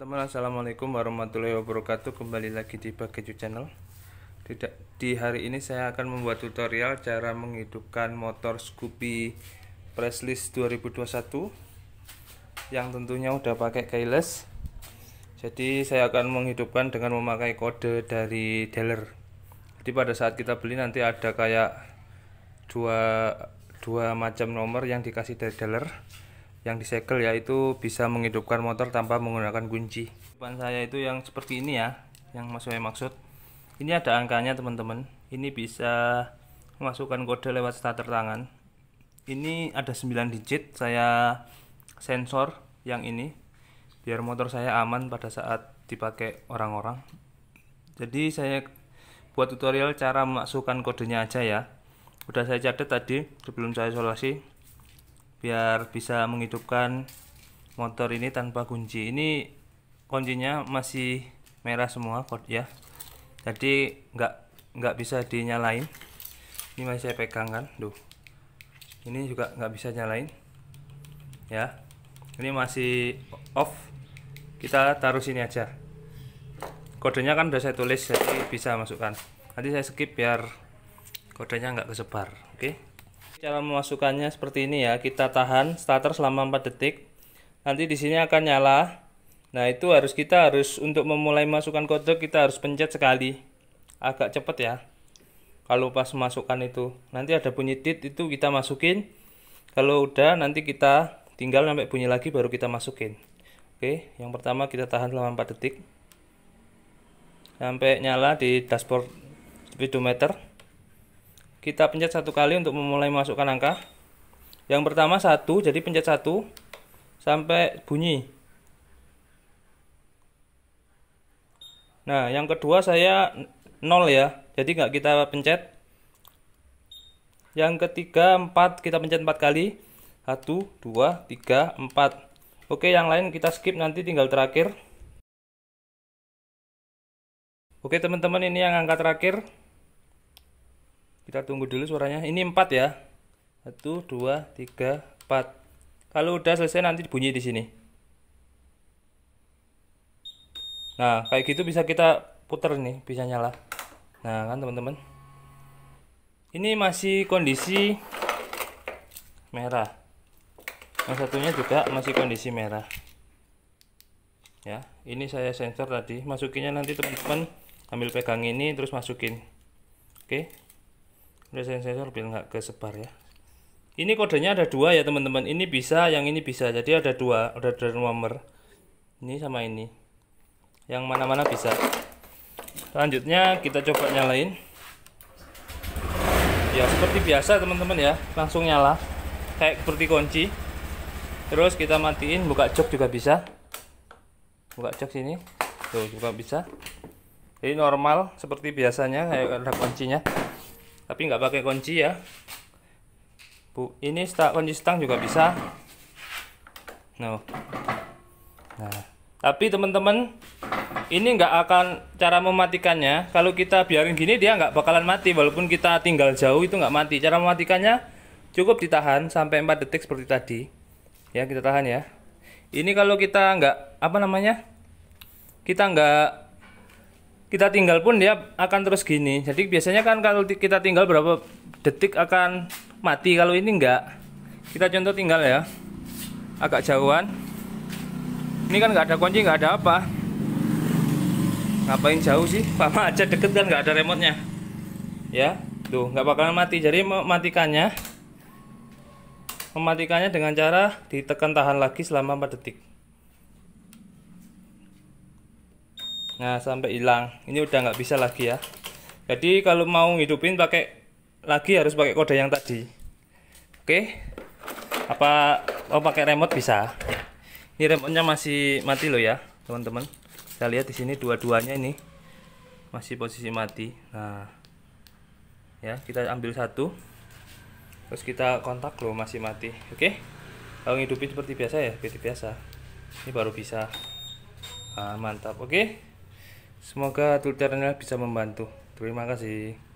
teman-teman assalamualaikum warahmatullahi wabarakatuh kembali lagi di bagaju channel tidak di hari ini saya akan membuat tutorial cara menghidupkan motor Scoopy Presslist 2021 yang tentunya udah pakai keyless jadi saya akan menghidupkan dengan memakai kode dari dealer jadi pada saat kita beli nanti ada kayak dua dua macam nomor yang dikasih dari dealer yang disekel ya itu bisa menghidupkan motor tanpa menggunakan kunci depan saya itu yang seperti ini ya yang mas maksud ini ada angkanya teman-teman ini bisa memasukkan kode lewat starter tangan ini ada 9 digit saya sensor yang ini biar motor saya aman pada saat dipakai orang-orang jadi saya buat tutorial cara memasukkan kodenya aja ya udah saya catat tadi sebelum saya isolasi biar bisa menghidupkan motor ini tanpa kunci ini kuncinya masih merah semua kot ya jadi nggak nggak bisa dinyalain ini masih saya pegang kan tuh ini juga nggak bisa nyalain ya ini masih off kita taruh sini aja kodenya kan udah saya tulis jadi bisa masukkan nanti saya skip biar kodenya nggak kesebar oke okay? cara memasukkannya seperti ini ya kita tahan starter selama 4 detik nanti di sini akan nyala nah itu harus kita harus untuk memulai masukkan kode kita harus pencet sekali agak cepet ya kalau pas masukkan itu nanti ada bunyi tit itu kita masukin kalau udah nanti kita tinggal sampai bunyi lagi baru kita masukin oke yang pertama kita tahan selama 4 detik sampai nyala di dashboard speedometer kita pencet satu kali untuk memulai masukkan angka yang pertama satu jadi pencet satu sampai bunyi nah yang kedua saya nol ya jadi nggak kita pencet yang ketiga empat kita pencet empat kali satu dua tiga empat oke yang lain kita skip nanti tinggal terakhir oke teman-teman ini yang angka terakhir kita tunggu dulu suaranya ini empat ya Satu, dua, tiga, empat. kalau udah selesai nanti bunyi di sini nah kayak gitu bisa kita putar nih bisa nyala nah kan teman-teman ini masih kondisi merah yang satunya juga masih kondisi merah ya ini saya sensor tadi masukinnya nanti teman-teman ambil pegang ini terus masukin oke udah sensor biar nggak kesebar ya ini kodenya ada dua ya teman-teman ini bisa yang ini bisa jadi ada dua ada dua nomor ini sama ini yang mana-mana bisa selanjutnya kita coba nyalain ya seperti biasa teman-teman ya langsung nyala kayak seperti kunci terus kita matiin buka jok juga bisa buka jok sini tuh juga bisa jadi normal seperti biasanya kayak ada kuncinya tapi nggak pakai kunci ya Bu, ini stang, kunci stang juga bisa no. Nah. nah tapi teman-teman ini nggak akan cara mematikannya kalau kita biarin gini dia nggak bakalan mati walaupun kita tinggal jauh itu nggak mati cara mematikannya cukup ditahan sampai 4 detik seperti tadi ya kita tahan ya ini kalau kita nggak apa namanya kita nggak kita tinggal pun dia akan terus gini jadi biasanya kan kalau kita tinggal berapa detik akan mati kalau ini enggak kita contoh tinggal ya agak jauhan ini kan enggak ada kunci enggak ada apa ngapain jauh sih sama aja deket kan enggak ada remotenya ya tuh enggak bakalan mati jadi mematikannya mematikannya dengan cara ditekan tahan lagi selama 4 detik nah sampai hilang ini udah nggak bisa lagi ya jadi kalau mau hidupin pakai lagi harus pakai kode yang tadi oke apa oh pakai remote bisa ini remotenya masih mati loh ya teman-teman kita lihat di sini dua-duanya ini masih posisi mati nah ya kita ambil satu terus kita kontak loh masih mati oke okay? kalau hidupin seperti biasa ya seperti biasa ini baru bisa nah, mantap oke okay? Semoga tutorialnya bisa membantu. Terima kasih.